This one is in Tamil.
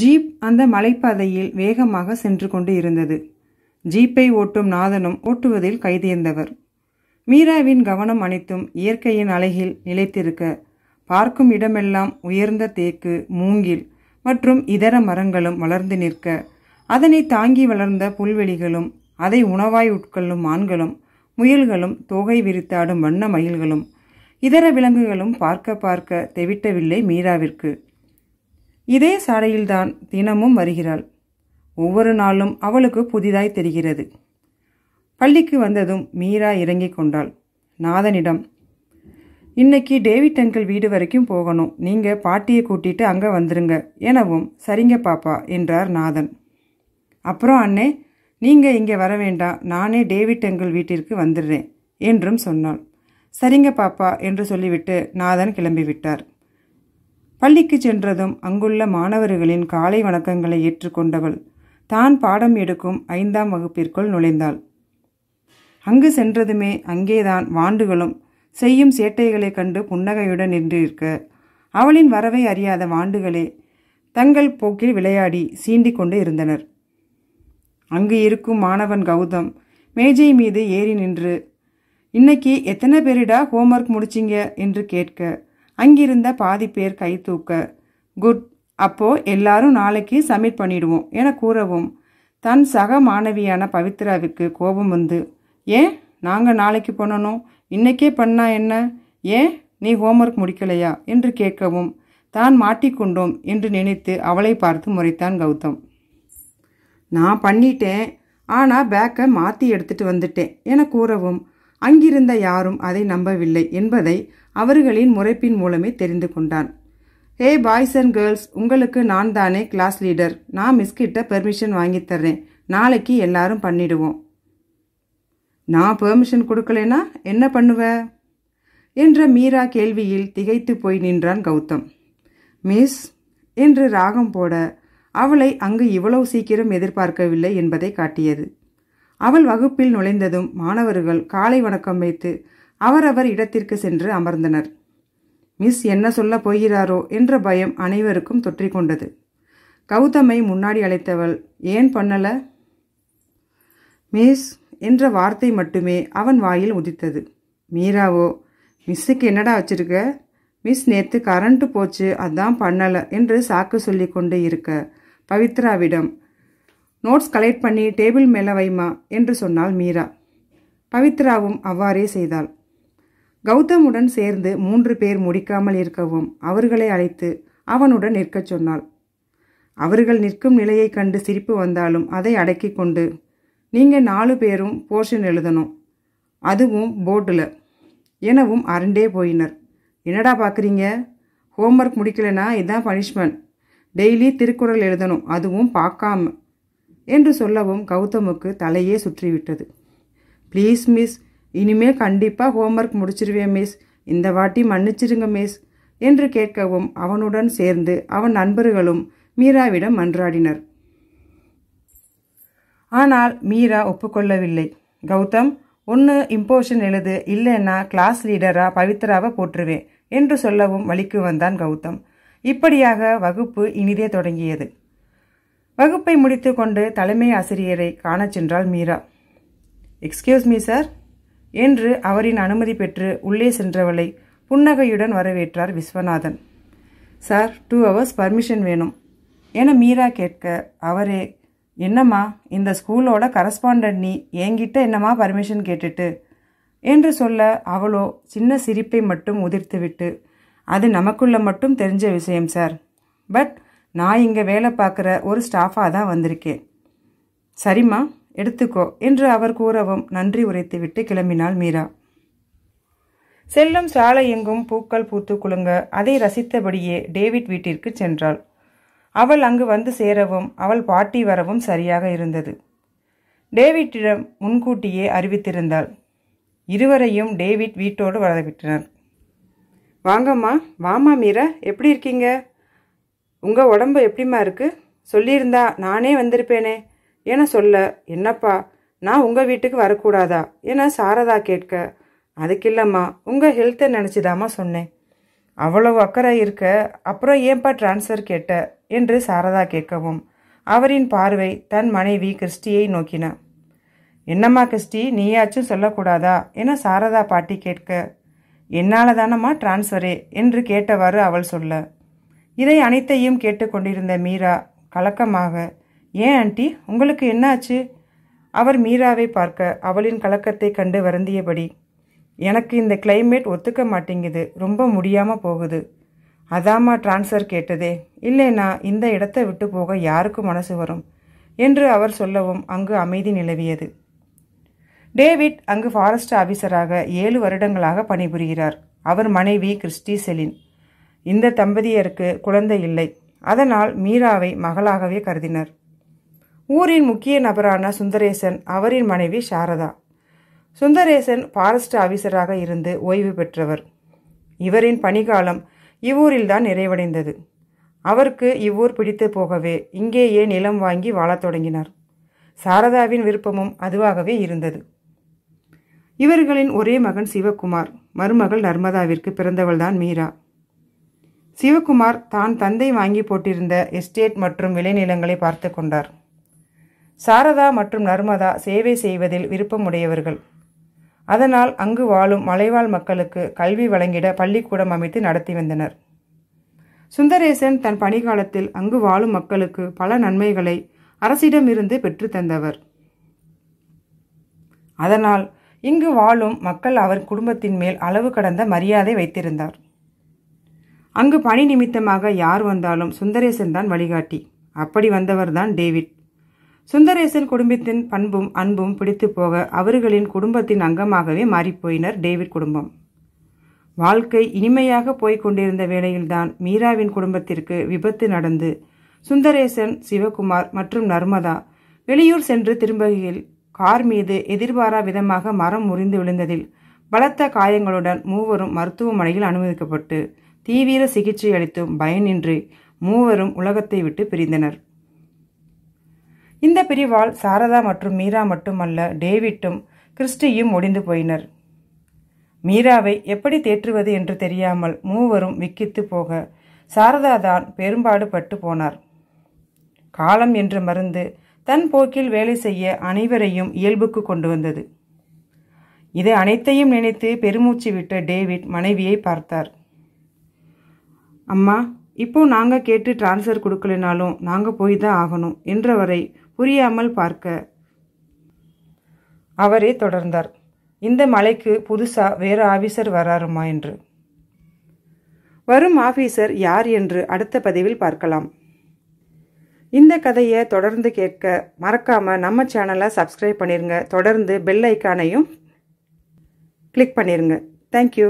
ஜீப் அந்த மலைப்பாதையில் வேகமாக சென்று கொண்டு இருந்தது ஜீப்பை ஓட்டும் நாதனும் ஓட்டுவதில் கைதேர்ந்தவர் மீராவின் கவனம் அனைத்தும் இயற்கையின் அழகில் நிலைத்திருக்க பார்க்கும் இடமெல்லாம் உயர்ந்த தேக்கு மூங்கில் மற்றும் இதர மரங்களும் வளர்ந்து நிற்க அதனை தாங்கி வளர்ந்த புல்வெளிகளும் அதை உணவாய் உட்கொள்ளும் மான்களும் முயல்களும் தோகை விரித்தாடும் வண்ண மயில்களும் இதர விலங்குகளும் பார்க்க பார்க்க தெவிட்டவில்லை மீராவிற்கு இதே சாலையில்தான் தினமும் வருகிறாள் ஒவ்வொரு நாளும் அவளுக்கு புதிதாய் தெரிகிறது பள்ளிக்கு வந்ததும் மீரா இறங்கிக் கொண்டாள் நாதனிடம் இன்னைக்கு டேவிட் அங்கிள் வீடு வரைக்கும் போகணும் நீங்கள் பாட்டியை கூட்டிட்டு அங்கே வந்துருங்க எனவும் சரிங்க பாப்பா என்றார் நாதன் அப்புறம் அண்ணே நீங்கள் இங்கே வர வேண்டாம் நானே டேவிட் அங்கிள் வீட்டிற்கு வந்துடுறேன் என்றும் சொன்னாள் சரிங்க பாப்பா என்று சொல்லிவிட்டு நாதன் கிளம்பிவிட்டார் பள்ளிக்கு சென்றதும் அங்குள்ள மாணவர்களின் காலை வணக்கங்களை ஏற்றுக்கொண்டவள் தான் பாடம் எடுக்கும் ஐந்தாம் வகுப்பிற்குள் நுழைந்தாள் அங்கு சென்றதுமே அங்கேதான் வாண்டுகளும் செய்யும் சேட்டைகளை கண்டு புன்னகையுடன் நின்றிருக்க அவளின் வரவை அறியாத வாண்டுகளே தங்கள் போக்கில் விளையாடி சீண்டிக் கொண்டு இருந்தனர் அங்கு இருக்கும் மாணவன் கௌதம் மேஜை மீது ஏறி நின்று இன்னைக்கு எத்தனை பேரிடா ஹோம்ஒர்க் முடிச்சிங்க என்று கேட்க அங்கிருந்த பாதி பேர் கை தூக்க குட் அப்போ எல்லாரும் நாளைக்கு சப்மிட் பண்ணிடுவோம் என கூறவும் தன் சக மாணவியான பவித்ராவுக்கு கோபம் வந்து ஏன் நாங்கள் நாளைக்கு பண்ணணும் இன்னைக்கே பண்ணா என்ன ஏன் நீ ஹோம்ஒர்க் முடிக்கலையா என்று கேட்கவும் தான் மாட்டிக்கொண்டோம் என்று நினைத்து அவளை பார்த்து முறைத்தான் கௌதம் நான் பண்ணிட்டேன் ஆனால் பேக்கை மாற்றி எடுத்துகிட்டு வந்துட்டேன் என கூறவும் அங்கிருந்த யாரும் அதை நம்பவில்லை என்பதை அவர்களின் முறைப்பின் மூலமே தெரிந்து கொண்டான் ஹே பாய்ஸ் அண்ட் கேர்ள்ஸ் உங்களுக்கு நான் தானே கிளாஸ் லீடர் நான் மிஸ்கிட்ட பெர்மிஷன் வாங்கி தர்றேன் நாளைக்கு எல்லாரும் பண்ணிடுவோம் நான் பெர்மிஷன் கொடுக்கலனா என்ன பண்ணுவ என்ற மீரா கேள்வியில் திகைத்து போய் நின்றான் கௌதம் மிஸ் என்று ராகம் போட அவளை அங்கு இவ்வளவு சீக்கிரம் எதிர்பார்க்கவில்லை என்பதை காட்டியது அவள் வகுப்பில் நுழைந்ததும் மாணவர்கள் காலை வணக்கம் வைத்து அவரவர் இடத்திற்கு சென்று அமர்ந்தனர் மிஸ் என்ன சொல்ல போகிறாரோ என்ற பயம் அனைவருக்கும் தொற்றிக்கொண்டது கௌதமை முன்னாடி அழைத்தவள் ஏன் பண்ணல மிஸ் என்ற வார்த்தை மட்டுமே அவன் வாயில் உதித்தது மீராவோ மிஸ்ஸுக்கு என்னடா வச்சிருக்க மிஸ் நேற்று கரண்ட்டு போச்சு அதான் பண்ணலை என்று சாக்கு சொல்லி கொண்டு இருக்க பவித்ராவிடம் நோட்ஸ் கலெக்ட் பண்ணி டேபிள் மேலே வைமா என்று சொன்னாள் மீரா பவித்ராவும் அவ்வாறே செய்தாள் கௌதமுடன் சேர்ந்து மூன்று பேர் முடிக்காமல் இருக்கவும் அவர்களை அழைத்து அவனுடன் நிற்கச் சொன்னாள் அவர்கள் நிற்கும் நிலையை கண்டு சிரிப்பு வந்தாலும் அதை அடக்கி கொண்டு நீங்கள் நாலு பேரும் போர்ஷன் எழுதணும் அதுவும் போர்டில் எனவும் அரண்டே போயினர் என்னடா பார்க்குறீங்க ஹோம்ஒர்க் முடிக்கலைன்னா இதுதான் பனிஷ்மெண்ட் டெய்லி திருக்குறள் எழுதணும் அதுவும் பார்க்காம என்று சொல்லவும் கௌதமுக்கு தலையே சுற்றிவிட்டது ப்ளீஸ் மிஸ் இனிமே கண்டிப்பாக ஹோம்ஒர்க் முடிச்சிருவேன் மிஸ் இந்த வாட்டி மன்னிச்சிருங்க மிஸ் என்று கேட்கவும் அவனுடன் சேர்ந்து அவன் நண்பர்களும் மீராவிடம் மன்றாடினர் ஆனால் மீரா ஒப்புக்கொள்ளவில்லை கௌதம் ஒன்று இம்போஷன் எழுது இல்லைன்னா கிளாஸ் லீடராக பவித்ராவை போட்டுருவேன் என்று சொல்லவும் வழிக்கு வந்தான் கௌதம் இப்படியாக வகுப்பு இனிதே தொடங்கியது வகுப்பை முடித்து கொண்டு தலைமை ஆசிரியரை காணச் சென்றாள் மீரா எக்ஸ்கியூஸ் மீ சார் என்று அவரின் அனுமதி பெற்று உள்ளே சென்றவளை புன்னகையுடன் வரவேற்றார் Viswanathan sir two hours permission வேணும் என மீரா கேட்க அவரே என்னம்மா இந்த ஸ்கூலோட கரஸ்பாண்டன்ட் நீ என்கிட்ட என்னம்மா பர்மிஷன் கேட்டுட்டு என்று சொல்ல அவளோ சின்ன சிரிப்பை மட்டும் உதிர்த்துவிட்டு அது நமக்குள்ள மட்டும் தெரிஞ்ச விஷயம் சார் பட் நான் இங்கே வேலை பார்க்குற ஒரு ஸ்டாஃபாக தான் வந்திருக்கேன் சரிம்மா எடுத்துக்கோ என்று அவர் கூறவும் நன்றி உரைத்துவிட்டு கிளம்பினாள் மீரா செல்லும் சாலை எங்கும் பூக்கள் பூத்து குலுங்க அதை ரசித்தபடியே டேவிட் வீட்டிற்கு சென்றாள் அவள் அங்கு வந்து சேரவும் அவள் பாட்டி வரவும் சரியாக இருந்தது டேவிட்டிடம் முன்கூட்டியே அறிவித்திருந்தாள் இருவரையும் டேவிட் வீட்டோடு வரவிட்டனர் வாங்கம்மா வாமா மீரா எப்படி இருக்கீங்க உங்கள் உடம்பு எப்படிம்மா இருக்குது சொல்லியிருந்தா நானே வந்திருப்பேனே என சொல்ல என்னப்பா நான் உங்கள் வீட்டுக்கு வரக்கூடாதா என சாரதா கேட்க அதுக்கில்லம்மா உங்கள் ஹெல்த்தை நினச்சிதாம்மா சொன்னேன் அவ்வளவு அக்கறை இருக்க அப்புறம் ஏன்பா டிரான்ஸ்ஃபர் கேட்ட என்று சாரதா கேட்கவும் அவரின் பார்வை தன் மனைவி கிறிஸ்டியை நோக்கின என்னம்மா கிறிஸ்டி நீயாச்சும் சொல்லக்கூடாதா என சாரதா பாட்டி கேட்க என்னால் தானம்மா டிரான்ஸ்ஃபரே என்று கேட்டவாறு அவள் சொல்ல இதை அனைத்தையும் கேட்டுக்கொண்டிருந்த மீரா கலக்கமாக ஏன் ஆண்டி உங்களுக்கு என்னாச்சு அவர் மீராவை பார்க்க அவளின் கலக்கத்தை கண்டு வருந்தியபடி எனக்கு இந்த கிளைமேட் ஒத்துக்க மாட்டேங்குது ரொம்ப முடியாமல் போகுது அதாமா டிரான்ஸ்ஃபர் கேட்டதே இல்லைனா இந்த இடத்தை விட்டு போக யாருக்கு மனசு வரும் என்று அவர் சொல்லவும் அங்கு அமைதி நிலவியது டேவிட் அங்கு ஃபாரஸ்ட் ஆஃபீஸராக ஏழு வருடங்களாக பணிபுரிகிறார் அவர் மனைவி கிறிஸ்டி செலின் இந்த தம்பதியருக்கு குழந்தை இல்லை அதனால் மீராவை மகளாகவே கருதினர் ஊரின் முக்கிய நபரான சுந்தரேசன் அவரின் மனைவி சாரதா சுந்தரேசன் ஃபாரஸ்ட் ஆஃபீஸராக இருந்து ஓய்வு பெற்றவர் இவரின் பணிகாலம் இவ்வூரில்தான் நிறைவடைந்தது அவருக்கு இவ்வூர் பிடித்து போகவே இங்கேயே நிலம் வாங்கி வாழத் தொடங்கினார் சாரதாவின் விருப்பமும் அதுவாகவே இருந்தது இவர்களின் ஒரே மகன் சிவகுமார் மருமகள் நர்மதாவிற்கு பிறந்தவள்தான் மீரா சிவகுமார் தான் தந்தை வாங்கி போட்டிருந்த எஸ்டேட் மற்றும் விளைநிலங்களை பார்த்து கொண்டார் சாரதா மற்றும் நர்மதா சேவை செய்வதில் விருப்பமுடையவர்கள் அதனால் அங்கு வாழும் மலைவாழ் மக்களுக்கு கல்வி வழங்கிட பள்ளிக்கூடம் அமைத்து நடத்தி வந்தனர் சுந்தரேசன் தன் பணிகாலத்தில் அங்கு வாழும் மக்களுக்கு பல நன்மைகளை அரசிடமிருந்து பெற்றுத்தந்தவர் அதனால் இங்கு வாழும் மக்கள் அவர் குடும்பத்தின் மேல் அளவு கடந்த மரியாதை வைத்திருந்தார் அங்கு பணி நிமித்தமாக யார் வந்தாலும் சுந்தரேசன் தான் வழிகாட்டி அப்படி வந்தவர்தான் டேவிட் சுந்தரேசன் குடும்பத்தின் பண்பும் அன்பும் பிடித்து போக அவர்களின் குடும்பத்தின் அங்கமாகவே மாறிப்போயினர் டேவிட் குடும்பம் வாழ்க்கை இனிமையாக கொண்டிருந்த வேளையில்தான் மீராவின் குடும்பத்திற்கு விபத்து நடந்து சுந்தரேசன் சிவகுமார் மற்றும் நர்மதா வெளியூர் சென்று திரும்பகையில் கார் மீது எதிர்பாரா விதமாக மரம் முறிந்து விழுந்ததில் பலத்த காயங்களுடன் மூவரும் மருத்துவமனையில் அனுமதிக்கப்பட்டு தீவிர சிகிச்சை அளித்தும் பயனின்றி மூவரும் உலகத்தை விட்டு பிரிந்தனர் இந்த பிரிவால் சாரதா மற்றும் மீரா மட்டுமல்ல டேவிட்டும் கிறிஸ்டியும் ஒடிந்து போயினர் மீராவை எப்படி தேற்றுவது என்று தெரியாமல் மூவரும் விக்கித்து போக சாரதா தான் பெரும்பாடு பட்டு போனார் காலம் என்று மருந்து தன் போக்கில் வேலை செய்ய அனைவரையும் இயல்புக்கு கொண்டு வந்தது இதை அனைத்தையும் நினைத்து பெருமூச்சு விட்ட டேவிட் மனைவியை பார்த்தார் அம்மா இப்போ நாங்கள் கேட்டு டிரான்ஸ்ஃபர் கொடுக்கலனாலும் நாங்கள் போய் தான் ஆகணும் என்றவரை புரியாமல் பார்க்க அவரே தொடர்ந்தார் இந்த மலைக்கு புதுசாக வேறு ஆஃபீஸர் வராருமா என்று வரும் ஆஃபீஸர் யார் என்று அடுத்த பதிவில் பார்க்கலாம் இந்த கதையை தொடர்ந்து கேட்க மறக்காமல் நம்ம சேனலை சப்ஸ்கிரைப் பண்ணிடுங்க தொடர்ந்து பெல் ஐக்கானையும் கிளிக் பண்ணிருங்க தேங்க்யூ